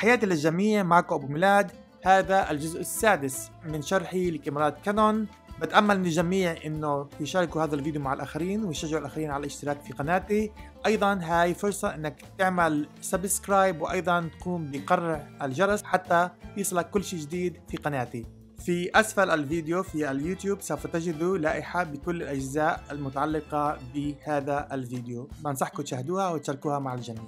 تحياتي للجميع معكم أبو ميلاد هذا الجزء السادس من شرحي لكاميرات كانون بتأمل من الجميع انه يشاركوا هذا الفيديو مع الاخرين ويشجعوا الاخرين على الاشتراك في قناتي ايضا هاي فرصة انك تعمل سبسكرايب وايضا تقوم بقرع الجرس حتى يصلك كل شيء جديد في قناتي في اسفل الفيديو في اليوتيوب سوف تجدوا لائحة بكل الاجزاء المتعلقة بهذا الفيديو بنصحكم تشاهدوها وتشاركوها مع الجميع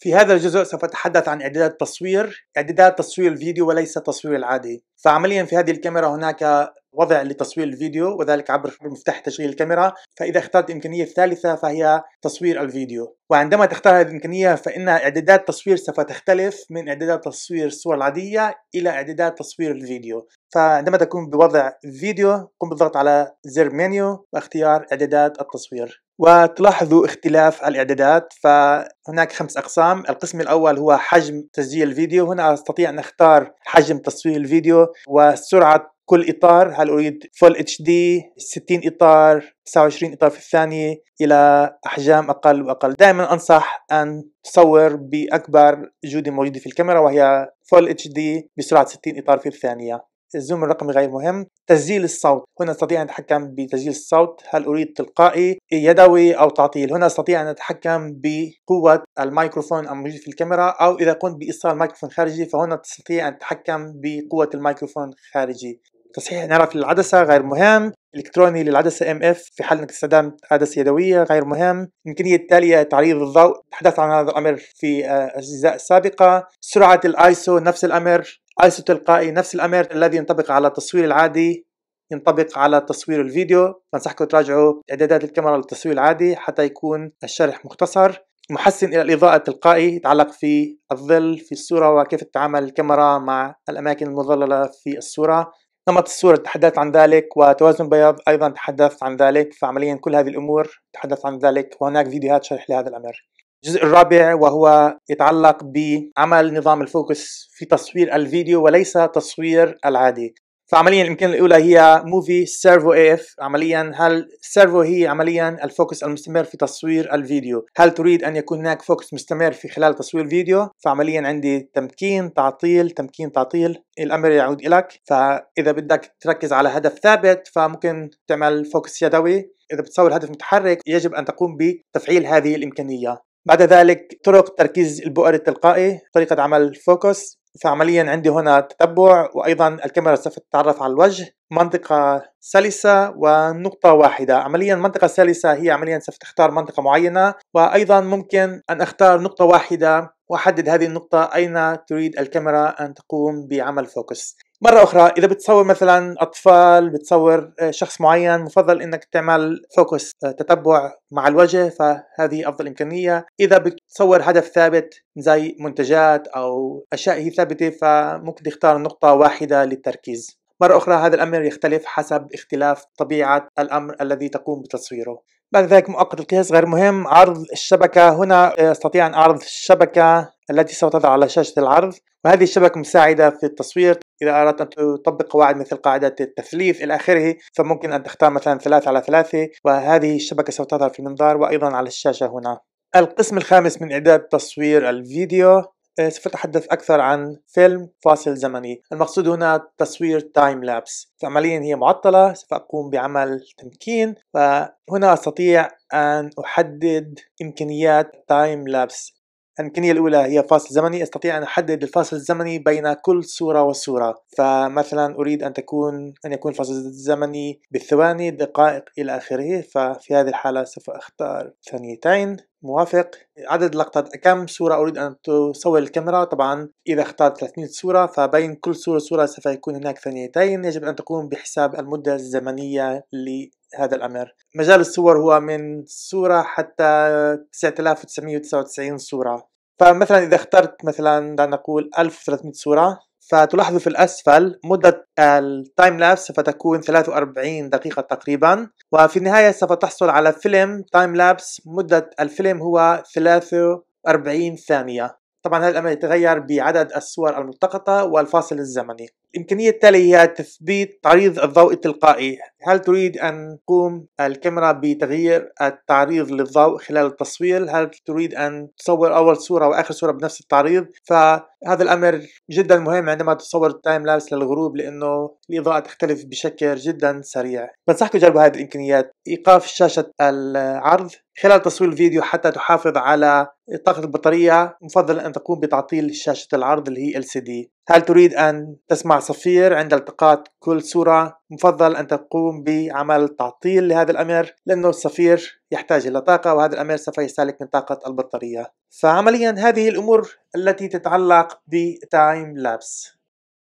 في هذا الجزء سوف أتحدث عن إعدادات تصوير إعدادات تصوير الفيديو وليس التصوير العادي فعمليا في هذه الكاميرا هناك وضع لتصوير الفيديو وذلك عبر مفتاح تشغيل الكاميرا فإذا اخترت الإمكانية الثالثة فهي تصوير الفيديو وعندما تختار هذه الإمكانية فإن إعدادات تصوير سوف تختلف من إعدادات تصوير الصور العادية إلى إعدادات تصوير الفيديو فعندما تكون بوضع الفيديو قم بالضغط على زر منيو واختيار إعدادات التصوير وتلاحظوا اختلاف الاعدادات فهناك خمس اقسام القسم الاول هو حجم تسجيل الفيديو هنا استطيع ان اختار حجم تصوير الفيديو وسرعه كل اطار هل اريد فول اتش دي 60 اطار 29 اطار في الثانيه الى احجام اقل واقل دائما انصح ان تصور باكبر جوده موجوده في الكاميرا وهي فول اتش دي بسرعه 60 اطار في الثانيه الزوم الرقمي غير مهم تسجيل الصوت هنا استطيع ان اتحكم بتسجيل الصوت هل اريد تلقائي يدوي او تعطيل هنا استطيع ان اتحكم بقوه الميكروفون الموجود في الكاميرا او اذا كنت بايصال مايكروفون خارجي فهنا تستطيع ان تتحكم بقوه الميكروفون خارجي تصحيح يعني انحراف للعدسة غير مهم إلكتروني للعدسة ام اف في حال انك استخدمت عدسة يدوية غير مهم الإمكانية التالية تعريض الضوء تحدث عن هذا الأمر في آه، أجزاء سابقة سرعة الايسو نفس الأمر ايسو تلقائي نفس الأمر الذي ينطبق على التصوير العادي ينطبق على تصوير الفيديو بنصحكم تراجعوا اعدادات الكاميرا للتصوير العادي حتى يكون الشرح مختصر محسن الى الاضاءه التلقائي يتعلق في الظل في الصوره وكيف تتعامل الكاميرا مع الاماكن المظلله في الصوره نمط الصورة تحدث عن ذلك وتوازن البياض أيضا تحدث عن ذلك فعمليا كل هذه الأمور تحدث عن ذلك وهناك فيديوهات شرح لهذا الأمر الجزء الرابع وهو يتعلق بعمل نظام الفوكس في تصوير الفيديو وليس تصوير العادي فعمليا الامكانيه الاولى هي موفي سيرفو اف عمليا هل سيرفو هي عمليا الفوكس المستمر في تصوير الفيديو هل تريد ان يكون هناك فوكس مستمر في خلال تصوير الفيديو فعمليا عندي تمكين تعطيل تمكين تعطيل الامر يعود لك فاذا بدك تركز على هدف ثابت فممكن تعمل فوكس يدوي اذا بتصور هدف متحرك يجب ان تقوم بتفعيل هذه الامكانيه بعد ذلك طرق تركيز البؤر التلقائي طريقة عمل فوكس فعمليا عندي هنا تتبع وأيضا الكاميرا سوف تتعرف على الوجه منطقة سلسة ونقطة واحدة عمليا منطقة سلسة هي عمليا سوف تختار منطقة معينة وأيضا ممكن أن أختار نقطة واحدة وأحدد هذه النقطة أين تريد الكاميرا أن تقوم بعمل فوكس مرة أخرى إذا بتصور مثلا أطفال بتصور آه، شخص معين مفضل إنك تعمل فوكس آه، تتبع مع الوجه فهذه أفضل إمكانية إذا بتصور هدف ثابت زي منتجات أو أشياء هي ثابتة فممكن تختار نقطة واحدة للتركيز مرة أخرى هذا الأمر يختلف حسب اختلاف طبيعة الأمر الذي تقوم بتصويره بعد ذلك مؤقت القياس غير مهم عرض الشبكة هنا آه، أستطيع أن أعرض الشبكة التي ستضع على شاشة العرض وهذه الشبكة مساعدة في التصوير إذا أردت أن تطبق قواعد مثل قاعدة التثليث إلى آخره فممكن أن تختار مثلا ثلاثة على ثلاثة وهذه الشبكة سوف تظهر في المنظار وأيضا على الشاشة هنا القسم الخامس من إعداد تصوير الفيديو آه، سوف أتحدث أكثر عن فيلم فاصل زمني المقصود هنا تصوير تايم لابس فعمليا هي معطلة سوف أقوم بعمل تمكين فهنا أستطيع أن أحدد إمكانيات تايم لابس الإمكانية الأولى هي فاصل زمني أستطيع أن أحدد الفاصل الزمني بين كل صورة وصورة فمثلا أريد أن تكون أن يكون الفاصل الزمني بالثواني دقائق إلى آخره ففي هذه الحالة سوف أختار ثانيتين موافق عدد لقطات كم صورة أريد أن تصور الكاميرا طبعا إذا اخترت 300 صورة فبين كل صورة وصورة سوف يكون هناك ثانيتين يجب أن تقوم بحساب المدة الزمنية لهذا الأمر مجال الصور هو من صورة حتى 9999 صورة فمثلا إذا اخترت مثلا دعنا نقول 1300 صورة فتلاحظوا في الأسفل مدة التايم لابس سوف تكون 43 دقيقة تقريبا وفي النهاية سوف تحصل على فيلم تايم لابس مدة الفيلم هو 43 ثانية طبعا هذا الأمر يتغير بعدد الصور الملتقطة والفاصل الزمني الإمكانية التالية هي تثبيت تعريض الضوء التلقائي هل تريد أن تقوم الكاميرا بتغيير التعريض للضوء خلال التصوير هل تريد أن تصور أول صورة وآخر صورة بنفس التعريض فهذا الأمر جدا مهم عندما تصور التايم لابس للغروب لأنه الإضاءة تختلف بشكل جدا سريع بنصحك تجربوا هذه الإمكانيات إيقاف شاشة العرض خلال تصوير الفيديو حتى تحافظ على طاقة البطارية مفضل أن تقوم بتعطيل شاشة العرض اللي هي LCD هل تريد أن تسمع صفير عند التقاط كل صورة؟ مفضل أن تقوم بعمل تعطيل لهذا الأمر لأنه الصفير يحتاج إلى طاقة وهذا الأمر سوف يستهلك من طاقة البطارية فعمليا هذه الأمور التي تتعلق بتايم لابس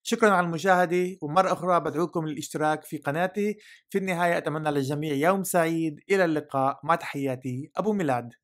شكرا على المشاهدة ومرة أخرى بدعوكم للاشتراك في قناتي في النهاية أتمنى للجميع يوم سعيد إلى اللقاء مع تحياتي أبو ميلاد